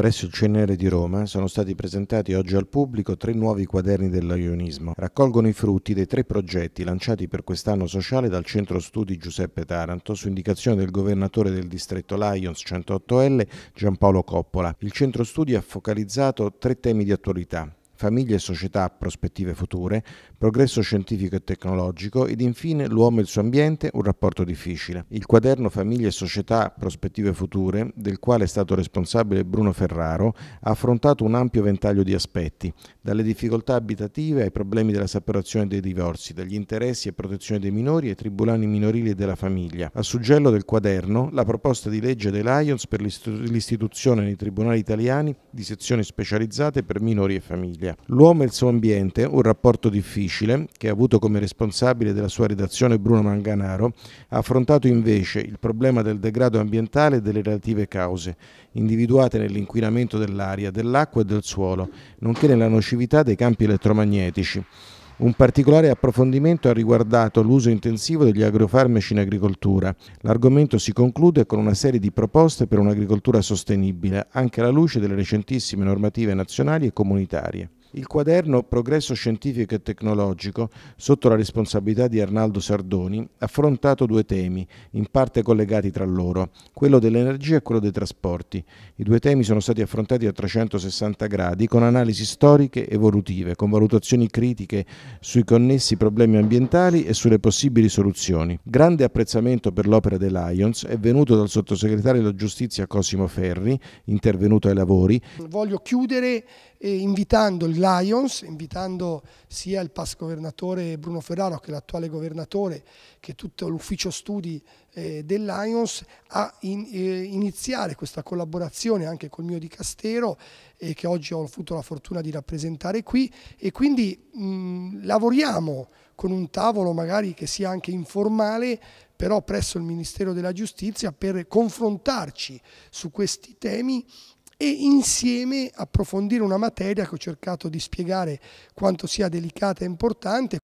presso il CNR di Roma sono stati presentati oggi al pubblico tre nuovi quaderni dell'ionismo. Raccolgono i frutti dei tre progetti lanciati per quest'anno sociale dal Centro Studi Giuseppe Taranto su indicazione del governatore del distretto Lions 108L Giampaolo Coppola. Il Centro Studi ha focalizzato tre temi di attualità famiglie e società, prospettive future, progresso scientifico e tecnologico ed infine l'uomo e il suo ambiente, un rapporto difficile. Il quaderno Famiglie e società, prospettive future, del quale è stato responsabile Bruno Ferraro, ha affrontato un ampio ventaglio di aspetti, dalle difficoltà abitative ai problemi della separazione dei divorzi, dagli interessi e protezione dei minori e tribunali minorili e della famiglia. A suggello del quaderno, la proposta di legge dei Lions per l'istituzione nei tribunali italiani di sezioni specializzate per minori e famiglie. Italia. L'uomo e il suo ambiente, un rapporto difficile, che ha avuto come responsabile della sua redazione Bruno Manganaro, ha affrontato invece il problema del degrado ambientale e delle relative cause, individuate nell'inquinamento dell'aria, dell'acqua e del suolo, nonché nella nocività dei campi elettromagnetici. Un particolare approfondimento ha riguardato l'uso intensivo degli agrofarmaci in agricoltura. L'argomento si conclude con una serie di proposte per un'agricoltura sostenibile, anche alla luce delle recentissime normative nazionali e comunitarie. Il quaderno Progresso scientifico e tecnologico, sotto la responsabilità di Arnaldo Sardoni, ha affrontato due temi, in parte collegati tra loro, quello dell'energia e quello dei trasporti. I due temi sono stati affrontati a 360 gradi con analisi storiche evolutive, con valutazioni critiche sui connessi problemi ambientali e sulle possibili soluzioni. Grande apprezzamento per l'opera dei Lions è venuto dal sottosegretario della giustizia Cosimo Ferri, intervenuto ai lavori. Voglio chiudere eh, invitando il Lions, invitando sia il past governatore Bruno Ferraro che l'attuale governatore, che tutto l'ufficio studi eh, del Lions, a in, eh, iniziare questa collaborazione anche col mio dicastero, eh, che oggi ho avuto la fortuna di rappresentare qui, e quindi mh, lavoriamo con un tavolo magari che sia anche informale, però presso il Ministero della Giustizia per confrontarci su questi temi e insieme approfondire una materia che ho cercato di spiegare quanto sia delicata e importante